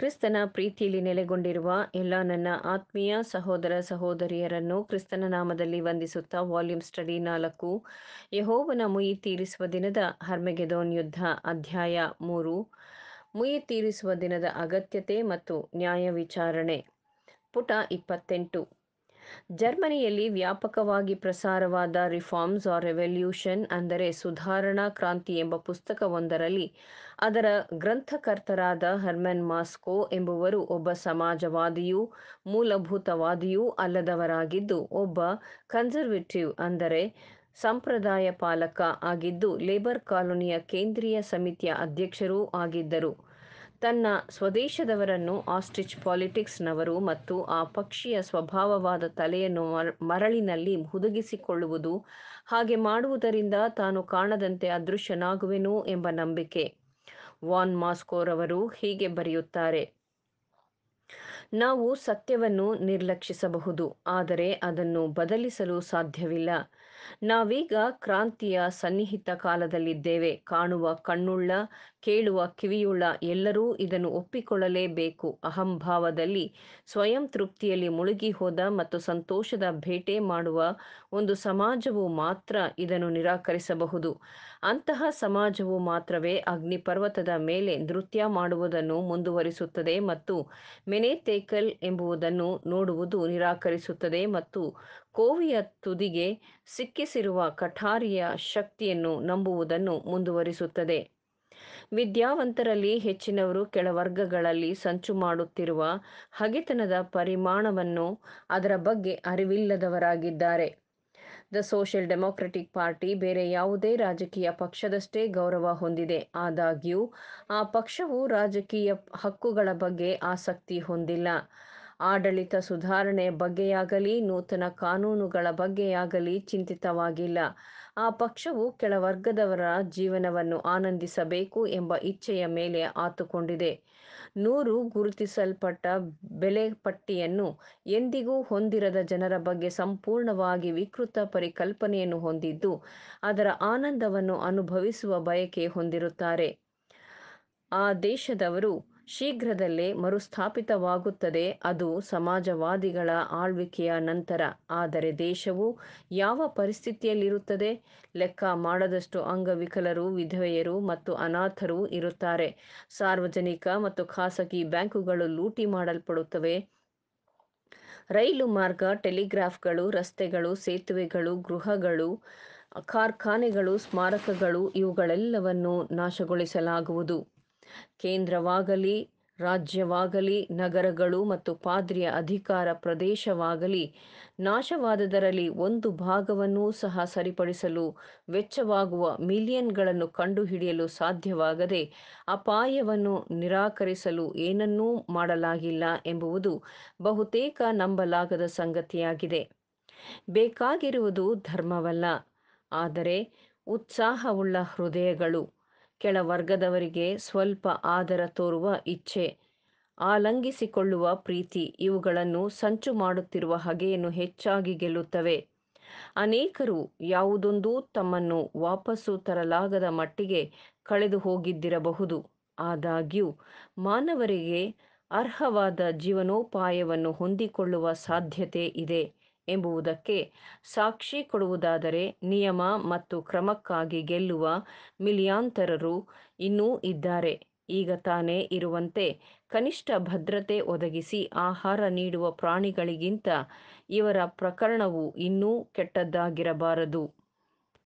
ಕ್ರಿಸ್ತನ ಪ್ರೀತಿಯಲ್ಲಿ ನೆಲೆಗೊಂಡಿರುವ ಎಲ್ಲ ನನ್ನ ಆತ್ಮೀಯ ಸಹೋದರ ಸಹೋದರಿಯರನ್ನು ಕ್ರಿಸ್ತನ ನಾಮದಲ್ಲಿ ವಂದಿಸುತ್ತಾ ವಾಲ್ಯೂಮ್ ಸ್ಟಡಿ ನಾಲ್ಕು ಯಹೋವನ ಮುಯಿ ತೀರಿಸುವ ದಿನದ ಹರ್ಮೆಗೆದೋನ್ ಯುದ್ಧ ಅಧ್ಯಾಯ ಮೂರು ಮುಯಿ ತೀರಿಸುವ ದಿನದ ಅಗತ್ಯತೆ ಮತ್ತು ನ್ಯಾಯ ವಿಚಾರಣೆ ಪುಟ ಇಪ್ಪತ್ತೆಂಟು ಜರ್ಮನಿಯಲ್ಲಿ ವ್ಯಾಪಕವಾಗಿ ಪ್ರಸಾರವಾದ ರಿಫಾರ್ಮ್ಸ್ ಆರ್ ರೆವಲ್ಯೂಷನ್ ಅಂದರೆ ಸುಧಾರಣಾ ಕ್ರಾಂತಿ ಎಂಬ ಪುಸ್ತಕವೊಂದರಲ್ಲಿ ಅದರ ಗ್ರಂಥಕರ್ತರಾದ ಹರ್ಮನ್ ಮಾಸ್ಕೋ ಎಂಬುವರು ಒಬ್ಬ ಸಮಾಜವಾದಿಯೂ ಮೂಲಭೂತವಾದಿಯೂ ಅಲ್ಲದವರಾಗಿದ್ದು ಒಬ್ಬ ಕನ್ಸರ್ವೇಟಿವ್ ಅಂದರೆ ಸಂಪ್ರದಾಯ ಪಾಲಕ ಆಗಿದ್ದು ಲೇಬರ್ ಕಾಲೋನಿಯ ಕೇಂದ್ರೀಯ ಸಮಿತಿಯ ಅಧ್ಯಕ್ಷರೂ ಆಗಿದ್ದರು ತನ್ನ ಸ್ವದೇಶದವರನ್ನು ಆಸ್ಟ್ರಿಚ್ ಪಾಲಿಟಿಕ್ಸ್ನವರು ಮತ್ತು ಆ ಪಕ್ಷಿಯ ಸ್ವಭಾವವಾದ ತಲೆಯನ್ನು ಮರಳಿನಲ್ಲಿ ಹುದುಗಿಸಿಕೊಳ್ಳುವುದು ಹಾಗೆ ಮಾಡುವುದರಿಂದ ತಾನು ಕಾಣದಂತೆ ಅದೃಶ್ಯನಾಗುವೆನು ಎಂಬ ನಂಬಿಕೆ ವಾನ್ ಮಾಸ್ಕೋರವರು ಹೀಗೆ ಬರೆಯುತ್ತಾರೆ ನಾವು ಸತ್ಯವನ್ನು ನಿರ್ಲಕ್ಷಿಸಬಹುದು ಆದರೆ ಅದನ್ನು ಬದಲಿಸಲು ಸಾಧ್ಯವಿಲ್ಲ ನಾವೀಗ ಕ್ರಾಂತಿಯ ಸನ್ನಿಹಿತ ಕಾಲದಲ್ಲಿದ್ದೇವೆ ಕಾಣುವ ಕಣ್ಣುಳ್ಳ ಕೇಳುವ ಕಿವಿಯುಳ್ಳ ಎಲ್ಲರೂ ಇದನ್ನು ಒಪ್ಪಿಕೊಳ್ಳಲೇಬೇಕು ಅಹಂಭಾವದಲ್ಲಿ ಸ್ವಯಂ ತೃಪ್ತಿಯಲ್ಲಿ ಮುಳುಗಿ ಹೋದ ಮತ್ತು ಸಂತೋಷದ ಭೇಟೆ ಮಾಡುವ ಒಂದು ಸಮಾಜವು ಮಾತ್ರ ಇದನ್ನು ನಿರಾಕರಿಸಬಹುದು ಅಂತಹ ಸಮಾಜವು ಮಾತ್ರವೇ ಅಗ್ನಿ ಪರ್ವತದ ಮೇಲೆ ನೃತ್ಯ ಮಾಡುವುದನ್ನು ಮುಂದುವರಿಸುತ್ತದೆ ಮತ್ತು ಮೆನೆತೇಕಲ್ ಎಂಬುದನ್ನು ನೋಡುವುದು ನಿರಾಕರಿಸುತ್ತದೆ ಮತ್ತು ಕೋವಿಯ ತುದಿಗೆ ಸಿಕ್ಕಿಸಿರುವ ಕಠಾರಿಯ ಶಕ್ತಿಯನ್ನು ನಂಬುವುದನ್ನು ಮುಂದುವರಿಸುತ್ತದೆ ವಿದ್ಯಾವಂತರಲ್ಲಿ ಹೆಚ್ಚಿನವರು ಕೆಳವರ್ಗಗಳಲ್ಲಿ ಸಂಚು ಮಾಡುತ್ತಿರುವ ಹಗೆತನದ ಪರಿಮಾಣವನ್ನು ಅದರ ಬಗ್ಗೆ ಅರಿವಿಲ್ಲದವರಾಗಿದ್ದಾರೆ ದ ಸೋಷಿಯಲ್ ಡೆಮೊಕ್ರೆಟಿಕ್ ಪಾರ್ಟಿ ಬೇರೆ ಯಾವುದೇ ರಾಜಕೀಯ ಪಕ್ಷದಷ್ಟೇ ಗೌರವ ಹೊಂದಿದೆ ಆದಾಗ್ಯೂ ಆ ಪಕ್ಷವು ರಾಜಕೀಯ ಹಕ್ಕುಗಳ ಬಗ್ಗೆ ಆಸಕ್ತಿ ಹೊಂದಿಲ್ಲ ಆಡಳಿತ ಸುಧಾರಣೆ ಬಗ್ಗೆಯಾಗಲಿ ನೂತನ ಕಾನೂನುಗಳ ಬಗ್ಗೆಯಾಗಲಿ ಚಿಂತಿತವಾಗಿಲ್ಲ ಆ ಪಕ್ಷವು ಕೆಳವರ್ಗದವರ ಜೀವನವನ್ನು ಆನಂದಿಸಬೇಕು ಎಂಬ ಇಚ್ಛೆಯ ಮೇಲೆ ಆತುಕೊಂಡಿದೆ ನೂರು ಗುರುತಿಸಲ್ಪಟ್ಟ ಬೆಲೆ ಪಟ್ಟಿಯನ್ನು ಎಂದಿಗೂ ಹೊಂದಿರದ ಜನರ ಬಗ್ಗೆ ಸಂಪೂರ್ಣವಾಗಿ ವಿಕೃತ ಪರಿಕಲ್ಪನೆಯನ್ನು ಹೊಂದಿದ್ದು ಅದರ ಆನಂದವನ್ನು ಅನುಭವಿಸುವ ಬಯಕೆ ಹೊಂದಿರುತ್ತಾರೆ ಆ ದೇಶದವರು ಶೀಘ್ರದಲ್ಲೇ ಮರುಸ್ಥಾಪಿತವಾಗುತ್ತದೆ ಅದು ಸಮಾಜವಾದಿಗಳ ಆಳ್ವಿಕೆಯ ನಂತರ ಆದರೆ ದೇಶವು ಯಾವ ಪರಿಸ್ಥಿತಿಯಲ್ಲಿರುತ್ತದೆ ಲೆಕ್ಕ ಮಾಡದಷ್ಟು ಅಂಗವಿಕಲರು ವಿಧವೆಯರು ಮತ್ತು ಅನಾಥರು ಇರುತ್ತಾರೆ ಸಾರ್ವಜನಿಕ ಮತ್ತು ಖಾಸಗಿ ಬ್ಯಾಂಕುಗಳು ಲೂಟಿ ಮಾಡಲ್ಪಡುತ್ತವೆ ರೈಲು ಮಾರ್ಗ ಟೆಲಿಗ್ರಾಫ್ಗಳು ರಸ್ತೆಗಳು ಸೇತುವೆಗಳು ಗೃಹಗಳು ಕಾರ್ಖಾನೆಗಳು ಸ್ಮಾರಕಗಳು ಇವುಗಳೆಲ್ಲವನ್ನು ನಾಶಗೊಳಿಸಲಾಗುವುದು ಕೇಂದ್ರವಾಗಲಿ ರಾಜ್ಯವಾಗಲಿ ನಗರಗಳು ಮತ್ತು ಪಾದ್ರಿಯ ಅಧಿಕಾರ ಪ್ರದೇಶವಾಗಲಿ ನಾಶವಾದದರಲ್ಲಿ ಒಂದು ಭಾಗವನ್ನೂ ಸಹ ಸರಿಪಡಿಸಲು ವೆಚ್ಚವಾಗುವ ಮಿಲಿಯನ್ಗಳನ್ನು ಕಂಡುಹಿಡಿಯಲು ಸಾಧ್ಯವಾಗದೆ ಅಪಾಯವನ್ನು ನಿರಾಕರಿಸಲು ಏನನ್ನೂ ಮಾಡಲಾಗಿಲ್ಲ ಎಂಬುವುದು ಬಹುತೇಕ ನಂಬಲಾಗದ ಸಂಗತಿಯಾಗಿದೆ ಬೇಕಾಗಿರುವುದು ಧರ್ಮವಲ್ಲ ಆದರೆ ಉತ್ಸಾಹವುಳ್ಳ ಹೃದಯಗಳು ಕೆಳ ವರ್ಗದವರಿಗೆ ಸ್ವಲ್ಪ ಆದರ ತೋರುವ ಇಚ್ಛೆ ಆಲಂಗಿಸಿಕೊಳ್ಳುವ ಪ್ರೀತಿ ಇವುಗಳನ್ನು ಸಂಚು ಮಾಡುತ್ತಿರುವ ಹಗೆಯನ್ನು ಹೆಚ್ಚಾಗಿ ಗೆಲ್ಲುತ್ತವೆ ಅನೇಕರು ಯಾವುದೊಂದೂ ತಮ್ಮನ್ನು ವಾಪಸ್ಸು ತರಲಾಗದ ಮಟ್ಟಿಗೆ ಕಳೆದು ಹೋಗಿದ್ದಿರಬಹುದು ಆದಾಗ್ಯೂ ಮಾನವರಿಗೆ ಅರ್ಹವಾದ ಜೀವನೋಪಾಯವನ್ನು ಹೊಂದಿಕೊಳ್ಳುವ ಸಾಧ್ಯತೆ ಇದೆ ಎಂಬುವುದಕ್ಕೆ ಸಾಕ್ಷಿ ಕೊಡುವುದಾದರೆ ನಿಯಮ ಮತ್ತು ಕ್ರಮಕ್ಕಾಗಿ ಗೆಲ್ಲುವ ಮಿಲಿಯಾಂತರರು ಇನ್ನೂ ಇದ್ದಾರೆ ಈಗ ತಾನೇ ಇರುವಂತೆ ಕನಿಷ್ಠ ಭದ್ರತೆ ಒದಗಿಸಿ ಆಹಾರ ನೀಡುವ ಪ್ರಾಣಿಗಳಿಗಿಂತ ಇವರ ಪ್ರಕರಣವು ಇನ್ನೂ ಕೆಟ್ಟದ್ದಾಗಿರಬಾರದು